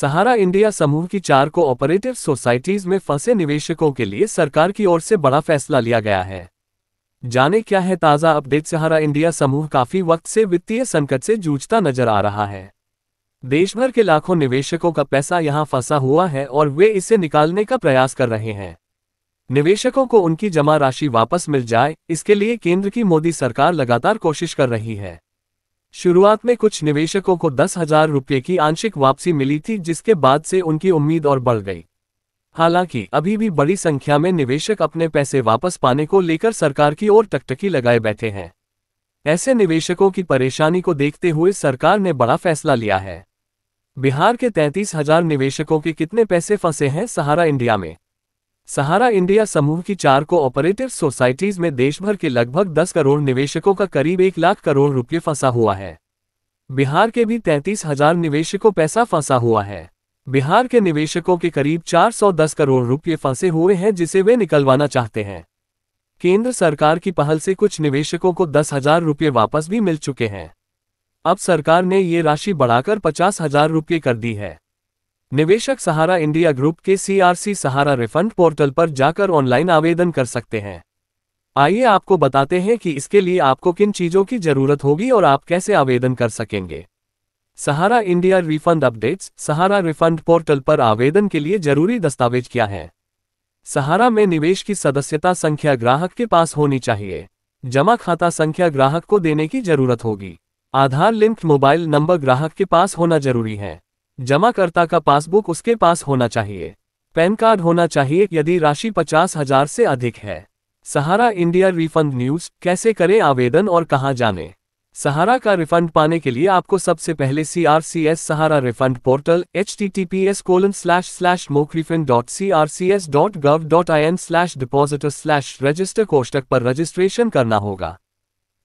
सहारा India समूह की चार को ऑपरेटिव सोसाइटीज में फंसे निवेशकों के लिए सरकार की ओर से बड़ा फैसला लिया गया है जाने क्या है ताज़ा अपडेट सहारा इंडिया समूह काफी वक्त से वित्तीय संकट से जूझता नजर आ रहा है देशभर के लाखों निवेशकों का पैसा यहां फंसा हुआ है और वे इसे निकालने का प्रयास कर रहे हैं निवेशकों को उनकी जमा राशि वापस मिल जाए इसके लिए केंद्र की मोदी सरकार लगातार कोशिश कर रही है शुरुआत में कुछ निवेशकों को दस हजार रुपये की आंशिक वापसी मिली थी जिसके बाद से उनकी उम्मीद और बढ़ गई हालांकि अभी भी बड़ी संख्या में निवेशक अपने पैसे वापस पाने को लेकर सरकार की ओर टकटकी लगाए बैठे हैं ऐसे निवेशकों की परेशानी को देखते हुए सरकार ने बड़ा फैसला लिया है बिहार के तैंतीस हजार निवेशकों के कितने पैसे फंसे हैं सहारा इंडिया में सहारा इंडिया समूह की चार को ऑपरेटिव सोसाइटीज में देशभर के लगभग 10 करोड़ निवेशकों का करीब एक लाख करोड़ रुपये फंसा हुआ है बिहार के भी तैंतीस हजार निवेशकों पैसा फंसा हुआ है बिहार के निवेशकों के करीब 410 करोड़ रुपये फंसे हुए हैं जिसे वे निकलवाना चाहते हैं केंद्र सरकार की पहल से कुछ निवेशकों को दस हजार रुपये वापस भी मिल चुके हैं अब सरकार ने ये राशि बढ़ाकर पचास हजार रुपये कर दी है निवेशक सहारा इंडिया ग्रुप के सीआरसी सहारा रिफंड पोर्टल पर जाकर ऑनलाइन आवेदन कर सकते हैं आइए आपको बताते हैं कि इसके लिए आपको किन चीजों की जरूरत होगी और आप कैसे आवेदन कर सकेंगे Sahara India refund updates Sahara refund portal पर आवेदन के लिए जरूरी दस्तावेज क्या है सहारा में निवेश की सदस्यता संख्या ग्राहक के पास होनी चाहिए जमा खाता संख्या ग्राहक को देने की जरूरत होगी आधार लिंक मोबाइल नंबर ग्राहक के पास होना जरूरी है जमाकर्ता का पासबुक उसके पास होना चाहिए पैन कार्ड होना चाहिए यदि राशि पचास हजार से अधिक है सहारा इंडिया रिफंड न्यूज कैसे करें आवेदन और कहाँ जाने सहारा का रिफंड पाने के लिए आपको सबसे पहले C R C S Sahara refund portal H T T P S colon slash slash moc refund dot C R C S dot gov dot I N slash depositor slash register कोष्टक पर registration करना होगा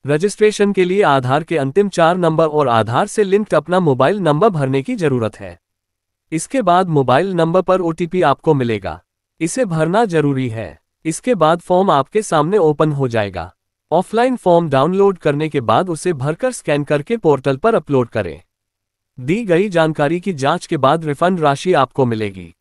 registration के लिए आधार के अंतिम चार number और आधार से लिंक्ड अपना मोबाइल नंबर भरने की जरूरत है इसके बाद मोबाइल नंबर पर ओटीपी आपको मिलेगा इसे भरना जरूरी है इसके बाद फॉर्म आपके सामने ओपन हो जाएगा ऑफलाइन फॉर्म डाउनलोड करने के बाद उसे भरकर स्कैन करके पोर्टल पर अपलोड करें दी गई जानकारी की जांच के बाद रिफंड राशि आपको मिलेगी